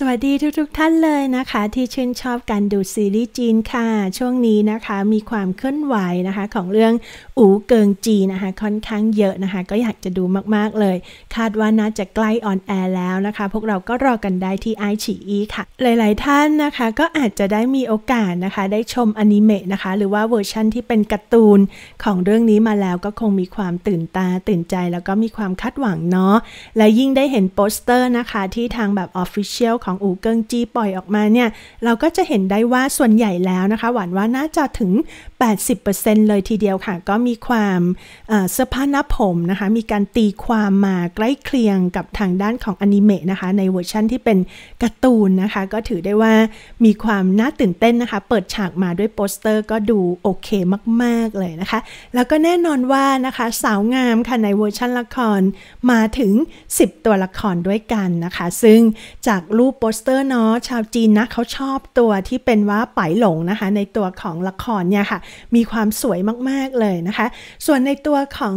สวัสดีทุกๆทท่านเลยนะคะ ที่ชื่นชอบการดูซีรีส์จีนค่ะ ช่วงนี้นะคะมีความเคลื่อนไหวนะคะ ของเรื่องอูเกิงจีนะคะ ค่อนข้างเยอะนะคะ ก็อยากจะดูมากๆเลย คาดว่าน่าจะใกล้ออนแอร์แล้วนะคะ พวกเราก็รอกันได้ที่ไอฉีอีค่ะ หลายๆท่านนะคะก็อาจจะได้มีโอกาสนะคะ ได้ชมอนิเมะนะคะ หรือว่าเวอร์ชั่นที่เป็นการ์ตูนของเรื่องนี้มาแล้วก็คงมีความตื่นตาตื่นใจ แล้วก็มีความคาดหวังเนาะและยิ่งได้เห็นโปสเตอร์นะคะที่ทางแบบออฟฟิเชียลของอูเกิงจีปล่อยออกมาเนี่ย เราก็จะเห็นได้ว่าส่วนใหญ่แล้วนะคะ หวันว่าน่าจะถึง 80%เลยทีเดียวค่ะ ก็มีความเสื้อผ้าหน้าผมนะคะ มีการตีความมาใกล้เคียงกับทางด้านของอนิเมะนะคะ ในเวอร์ชั่นที่เป็นการ์ตูนนะคะ ก็ถือได้ว่ามีความน่าตื่นเต้นนะคะ เปิดฉากมาด้วยโปสเตอร์ก็ดูโอเคมากๆเลยนะคะ แล้วก็แน่นอนว่านะคะสาวงามค่ะในเวอร์ชั่นละครมาถึง 10 ตัวละครด้วยกันนะคะ ซึ่งจากรูปโปสเตอร์เนาะชาวจีนนะเขาชอบตัวที่เป็นว่าไปหลงนะคะ ในตัวของละครเนี่ยค่ะ มีความสวยมากๆเลยนะคะ ส่วนในตัวของ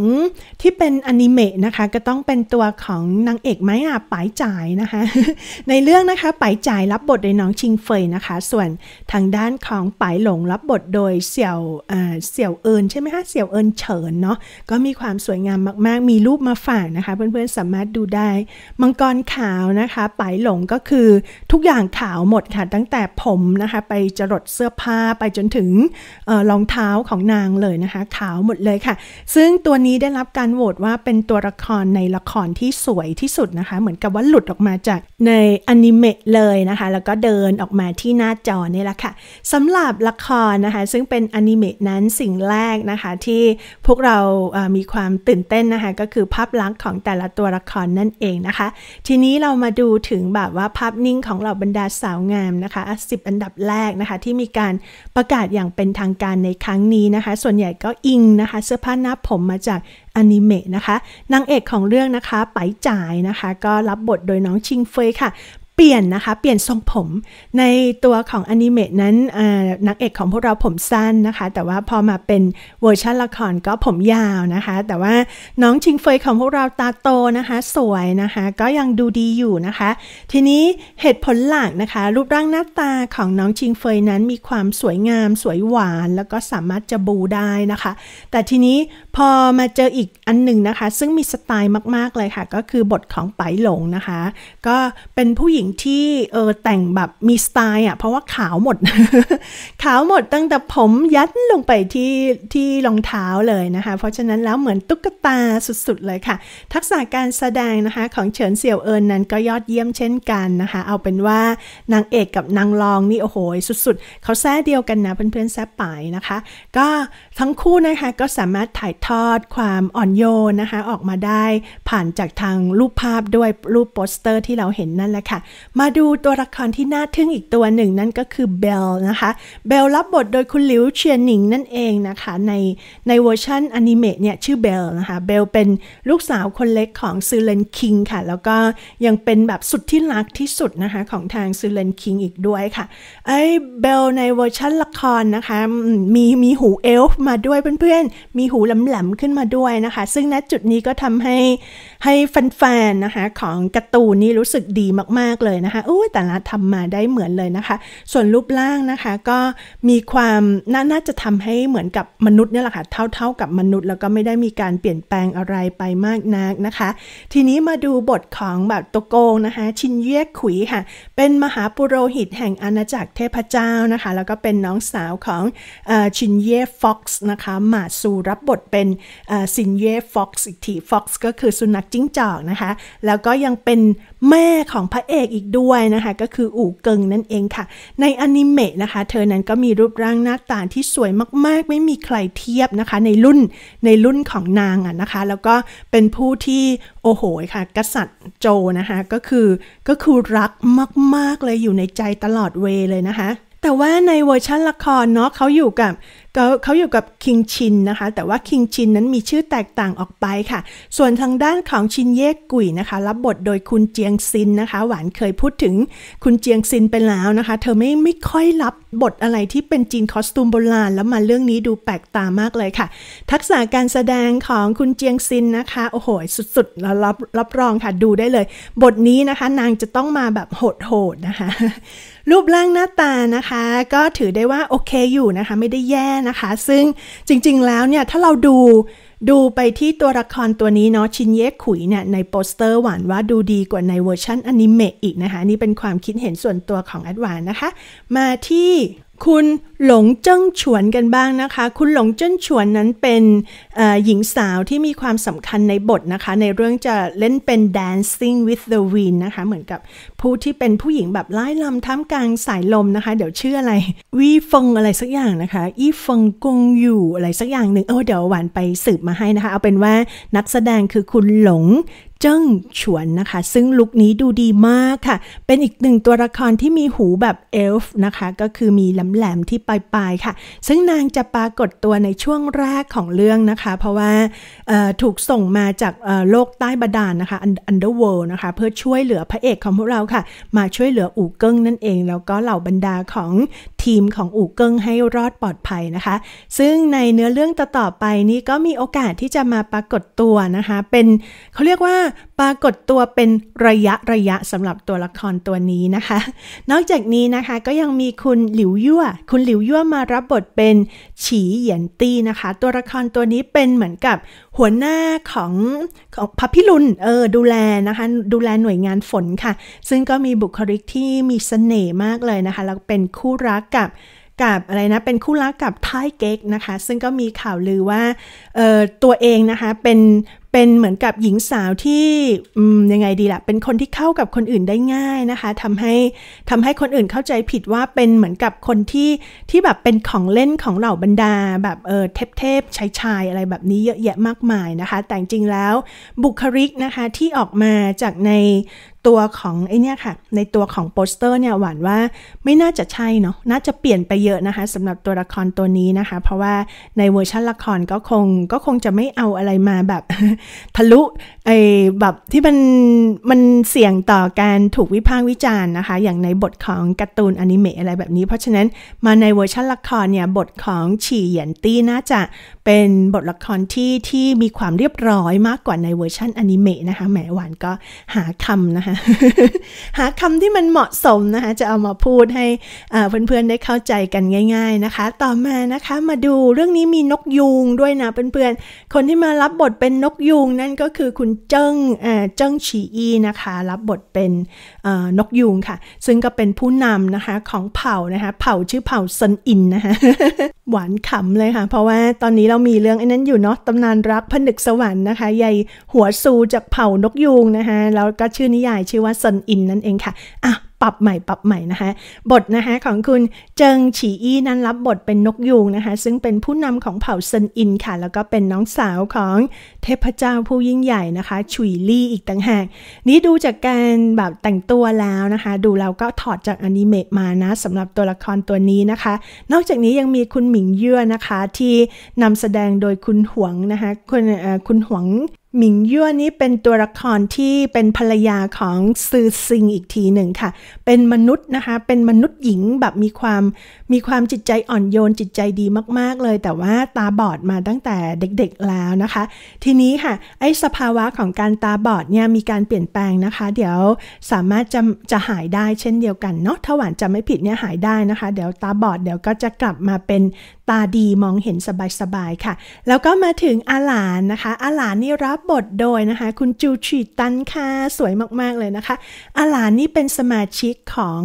ที่เป็นอนิเมะนะคะก็ต้องเป็นตัวของนางเอกไม้อ่ะไปจ่ายนะคะในเรื่องนะคะไปจ่ายรับบทโดยน้องชิงเฟยนะคะ ส่วนทางด้านของไปหลง รับบทโดยเสี่ยวเสี่ยวเอินใช่ไหมคะเสี่ยวเอินเฉินเนาะก็มีความสวยงามมาก ๆ มีรูปมาฝากนะคะเพื่อนๆสามารถดูได้ มังกรขาวนะคะไปหลงก็คือือทุกอย่างขาวหมดค่ะตั้งแต่ผมนะคะไปจรดเสื้อผ้าไปจนถึงรองเท้าของนางเลยนะคะขาวหมดเลยค่ะ ซึ่งตัวนี้ได้รับการโหวตว่าเป็นตัวละครในละครที่สวยที่สุดนะคะเหมือนกับว่า หลุดออกมาจากในอนิเมะเลยนะคะแล้วก็เดินออกมาที่หน้าจอนี่แหละค่ะสำหรับละครนะคะซึ่งเป็นอนิเมะนั้นสิ่งแรกนะคะที่พวกเรามีความตื่นเต้นนะคะก็คือภาพลักษณ์ของแต่ละตัวละครนั่นเองนะคะ ทีนี้เรามาดูถึงแบบว่าภาพนิ่งของเหล่าบรรดาสาวงามนะคะ10อันดับแรกนะคะ ที่มีการประกาศอย่างเป็นทางการในครั้งนี้นะคะ ส่วนใหญ่ก็อิงนะคะ เสื้อผ้าหน้าผมมาจากอนิเมะนะคะนางเอกของเรื่องนะคะไปจ่ายนะคะ ก็รับบทโดยน้องชิงเฟยค่ะเปลี่ยนนะคะ เปลี่ยน ทรงผมในตัวของอนิเมะนั้นนักเอกของพวกเราผมสั้นนะคะแต่ว่าพอมาเป็นเวอร์ชันละครก็ผมยาวนะคะ แต่ว่าน้อง ชิงเฟยของพวกเราตาโตนะคะ สวยนะคะก็ยังดูดีอยู่นะคะ ทีนี้เหตุผลหลักนะคะ รูปร่างหน้าตาของน้องชิงเฟยนั้นมีความสวยงาม สวยหวาน แล้วก็สามารถจะบูได้นะคะ แต่ทีนี้พอมาเจออีกอันหนึ่งนะคะ ซึ่งมีสไตล์มาก ๆเลยค่ะ ก็คือบทของไปหลงนะคะ ก็เป็นผู้หญิงงที่เออแต่งแบบมีสไตล์อ่ะเพราะว่าขาวหมด ขาวหมดตั้งแต่ผมยัดลงไปที่ที่รองเท้าเลยนะคะ เพราะฉะนั้นแล้วเหมือนตุ๊กตาสุดๆ เลยค่ะ ทักษะการแสดงนะคะของเฉินเสี่ยวเอินนั้นก็ยอดเยี่ยมเช่นกันนะคะ เอาเป็นว่านางเอกกับนางรองนี่โอ้โหสุดๆ เขาแซ่เดียวกันนะเพื่อนๆแซ่ปายนะคะ ก็ทั้งคู่นะคะก็สามารถถ่ายทอดความอ่อนโยนนะคะ ออกมาได้ผ่านจากทางรูปภาพด้วยรูปโปสเตอร์ที่เราเห็นนั่นแหละค่ะมาดูตัวละครที่น่าทึ่งอีกตัวหนึ่งนั่นก็คือเบลนะคะ เบลรับบทโดยคุณหลิวเชียนหนิงนั่นเองนะคะ ในในเวอร์ชันอนิเมะเนี่ยชื่อเบลนะคะ เบลเป็นลูกสาวคนเล็กของซูเลนคิงค่ะ แล้วก็ยังเป็นแบบสุดที่รักที่สุดนะคะ ของทางซูเลนคิงอีกด้วยค่ะไอ้เบลในเวอร์ชันละครนะคะ มีมีหูเอลฟ์มาด้วยเพื่อนๆ มีหูแหลมๆขึ้นมาด้วยนะคะ ซึ่งณจุดนี้ก็ทำให้ให้แฟนๆนะคะของการ์ตูนนี้รู้สึกดีมากๆเลยเลยนะคะอุ้ยแต่ละทำมาได้เหมือนเลยนะคะ ส่วนรูปร่างนะคะก็มีความน่านาจะทำให้เหมือนกับมนุษย์เนี่ยแหละค่ะเท่าๆกับมนุษย์แล้ว ก็ไม่ได้มีการเปลี่ยนแปลงอะไรไปมากนักนะคะ ทีนี้มาดูบทของแบบตโกงนะคะชินเย่ขุยค่ะเป็นมหาปุโรหิตแห่งอาณาจักรเทพเจ้านะคะแล้วก็เป็นน้องสาวของชินเย่ฟ็อกซ์นะคะมาซูรับบทเป็นซินเย่ฟ็อกซ์อีกทีฟ็อกซ์ก็คือสุนัขจิ้งจอกนะคะแล้วก็ยังเป็นแม่ของพระเอกอีกด้วยนะคะก็คืออู่เกิงนั่นเองค่ะ ในอนิเมะนะคะเธอนั้นก็มีรูปร่างหน้าตาที่สวยมาก ๆ ไม่มีใครเทียบนะคะ ในรุ่นในรุ่นของนางอ่ะนะคะ แล้วก็เป็นผู้ที่โอ้โหค่ะ กษัตริย์โจนะคะก็คือก็คือรักมากๆเลยอยู่ในใจตลอดเวเลยนะคะ แต่ว่าในเวอร์ชันละครเนาะเขาอยู่กับเขาอยู่กับคิงชินนะคะ แต่ว่าคิงชินนั้นมีชื่อแตกต่างออกไปค่ะ ส่วนทางด้านของชินเย่กุยนะคะ รับบทโดยคุณเจียงซินนะคะ หวานเคยพูดถึงคุณเจียงซินไปแล้วนะคะ เธอไม่ไม่ค่อยรับบทอะไรที่เป็นจีนคอสตูมโบราณแล้วมาเรื่องนี้ดูแปลกตามากเลยค่ะ ทักษะการแสดงของคุณเจียงซินนะคะ โอ้โหสุดๆแล้วรับรับรองค่ะดูได้เลย บทนี้นะคะ นางจะต้องมาแบบโหดๆนะคะ รูปร่างหน้าตานะคะ ก็ถือได้ว่าโอเคอยู่นะคะไม่ได้แย่นะคะซึ่งจริงๆ แล้วเนี่ยถ้าเราดูดูไปที่ตัวละครตัวนี้เนาะ ชินเยคขุยเนี่ยในโปสเตอร์หวานว่าดูดีกว่าในเวอร์ชันอนิเมะอีกนะคะนี่เป็นความคิดเห็นส่วนตัวของแอดวานนะคะ มาที่คุณหลงเจิ้งฉวนกันบ้างนะคะ คุณหลงเจิ้งฉวนนั้นเป็นหญิงสาวที่มีความสำคัญในบทนะคะ ในเรื่องจะเล่นเป็น Dancing with the Wind นะคะเหมือนกับผู้ที่เป็นผู้หญิงแบบไล่ลำท่ามกลางสายลมนะคะเดี๋ยวชื่ออะไรวีฟงอะไรสักอย่างนะคะอีฟงกงอยู่อะไรสักอย่างหนึ่งเออเดี๋ยวหวานไปสืบมาให้นะคะเอาเป็นว่านักแสดงคือคุณหลงเจิ้งฉวนนะคะ ซึ่งลุคนี้ดูดีมากค่ะ เป็นอีกหนึ่งตัวละครที่มีหูแบบเอลฟ์นะคะ ก็คือมีแหลมๆที่ปลาย ๆ ค่ะ ซึ่งนางจะปรากฏตัวในช่วงแรกของเรื่องนะคะ เพราะว่าถูกส่งมาจากโลกใต้บาดาลนนะคะอันเดอร์เวิลด์นะคะ เพื่อช่วยเหลือพระเอกของพวกเราค่ะ มาช่วยเหลืออู่เกิ้งนั่นเองแล้วก็เหล่าบรรดาของทีมของอู่เกิ้ง ให้รอดปลอดภัยนะคะ ซึ่งในเนื้อเรื่องต่อๆไปนี้ก็มีโอกาสที่จะมาปรากฏตัวนะคะ เป็นเขาเรียกว่าปรากฏตัวเป็นระยะระยะสำหรับตัวละครตัวนี้นะคะ นอกจากนี้นะคะก็ยังมีคุณหลิวยั่วคุณหลิวยั่วมารับบทเป็นฉีเหยียนตี้นะคะ ตัวละครตัวนี้เป็นเหมือนกับ หัวหน้าของของพพิลุนเออดูแลนะคะดูแลหน่วยงานฝนค่ะ ซึ่งก็มีบุคลิกที่มีสเสน่ห์มากเลยนะคะแล้วเป็นคู่รักกับกับอะไรนะเป็นคู่รักกับท้ายเก๊กนะคะ ซึ่งก็มีข่าวลือว่าตัวเองนะคะเป็นเป็นเหมือนกับหญิงสาวที่ยังไงดีละ่ะเป็นคนที่เข้ากับคนอื่นได้ง่ายนะคะทำให้ทาให้คนอื่นเข้าใจผิดว่าเป็นเหมือนกับคนที่ที่แบบเป็นของเล่นของเหล่าบรรดาแบบเออเทพเทพชายชาย อะไรแบบนี้เยอะแยะมากมายนะคะ แต่จริงแล้วบุคลิกนะคะที่ออกมาจากในตัวของไอเนี่ยค่ะ ในตัวของโปสเตอร์เนี่ยหวานว่าไม่น่าจะใช่เนาะ น่าจะเปลี่ยนไปเยอะนะคะสำหรับตัวละครตัวนี้นะคะ เพราะว่าในเวอร์ชันละครก็คงก็คงจะไม่เอาอะไรมาแบบทะลุไอแบบที่มันมันเสี่ยงต่อการถูกวิพากษ์วิจารณ์นะคะ อย่างในบทของการ์ตูนอนิเมะอะไรแบบนี้ เพราะฉะนั้นมาในเวอร์ชันละครเนี่ยบทของฉี่เหยียนตี้น่าจะเป็นบทละครที่ที่มีความเรียบร้อยมากกว่าในเวอร์ชันอนิเมะนะคะแหมหวานก็หาคำนะคะหาคำที่มันเหมาะสมนะคะจะเอามาพูดให้เพื่อน ๆ ได้เข้าใจกันง่าย ๆนะคะ ต่อมานะคะมาดูเรื่องนี้มีนกยูงด้วยนะ เพื่อน ๆ คนที่มารับบทเป็นนกยูงนั่นก็คือคุณเจิ้งเจิ้งฉีอีนะคะ รับบทเป็นนกยูงค่ะ ซึ่งก็เป็นผู้นำนะคะของเผ่านะคะ เผ่าชื่อเผ่าซนอินนะคะหวานขำเลยค่ะเพราะว่าตอนนี้เรามีเรื่องไอ้นั้นอยู่เนาะตำนานรักผนึกสวรรค์นะคะใหญ่หัวซูจากเผ่านกยูงนะคะแล้วก็ชื่อนิยายชื่อว่าซนอินนั่นเองค่ะ อ่ะ ปรับใหม่ ปรับใหม่นะคะบทนะคะของคุณเจิงฉีอี้นั้นรับบทเป็นนกยูงนะคะ ซึ่งเป็นผู้นำของเผ่าซซนอินค่ะ แล้วก็เป็นน้องสาวของเทพเจ้าผู้ยิ่งใหญ่นะคะ ฉุยลี่อีกต่างหาก นี้ดูจากการแบบแต่งตัวแล้วนะคะ ดูแล้วก็ถอดจากอนิเมะมานะสำหรับตัวละครตัวนี้นะคะ นอกจากนี้ยังมีคุณหมิงเยื่อนะคะที่นำแสดงโดยคุณหวงนะคะ คุณ คุณหวงหมิงยั่วนี้เป็นตัวละครที่เป็นภรรยาของซือซิงอีกทีหนึ่งค่ะ เป็นมนุษย์นะคะ เป็นมนุษย์หญิงแบบมีความมีความจิตใจอ่อนโยนจิตใจดีมากๆเลย แต่ว่าตาบอดมาตั้งแต่เด็ก ๆแล้วนะคะ ทีนี้ค่ะ ไอ้สภาวะของการตาบอดเนี่ยมีการเปลี่ยนแปลงนะคะ เดี๋ยวสามารถจะจะหายได้เช่นเดียวกันเนาะถ้าหวานจะไม่ผิดเนี่ยหายได้นะคะ เดี๋ยวตาบอดเดี๋ยวก็จะกลับมาเป็นตาดีมองเห็นสบายๆค่ะ แล้วก็มาถึงอาหลานนะคะ อาหลานนี่รับบบทโดยนะคะ คุณจูชีตันค่ะ สวยมาก ๆ เลยนะคะอาลานนี่เป็นสมาชิกของ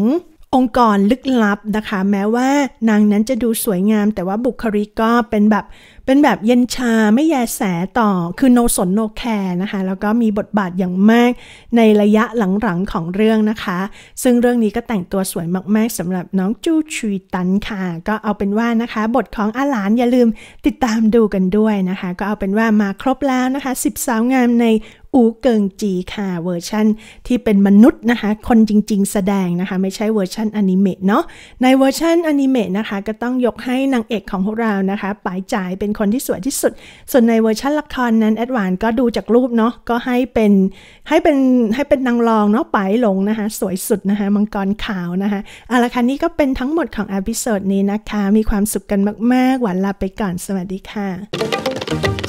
องค์กรลึกลับนะคะ แม้ว่านางนั้นจะดูสวยงาม แต่ว่าบุคลิกก็เป็นแบบเป็นแบบเย็นชาไม่แยแสต่อคือโนสนโนแคร์นะคะแล้วก็มีบทบาทอย่างมากในระยะหลังๆของเรื่องนะคะ ซึ่งเรื่องนี้ก็แต่งตัวสวยมากๆสำหรับน้องจูชุยตันค่ะ ก็เอาเป็นว่านะคะบทของอาหลานอย่าลืมติดตามดูกันด้วยนะคะ ก็เอาเป็นว่ามาครบแล้วนะคะ10สาวงามในอูเกิงจีค่ะเวอร์ชันที่เป็นมนุษย์นะคะคนจริงๆ แสดงนะคะไม่ใช่เวอร์ชันอนิเมะเนาะในเวอร์ชันอนิเมะนะคะก็ต้องยกให้นางเอกของพวกเรานะคะปายจ่ายเป็นคนที่สวยที่สุด ส่วนในเวอร์ชันละครนั้น แอดวานก็ดูจากรูปเนาะก็ให้เป็นให้เป็นให้เป็นนางรองเนาะปายหลงนะคะสวยสุดนะคะมังกรขาวนะคะเอาละค่ะนี่ก็เป็นทั้งหมดของอพิโซดนี้นะคะมีความสุขกันมากๆหวานลาไปก่อน สวัสดีค่ะ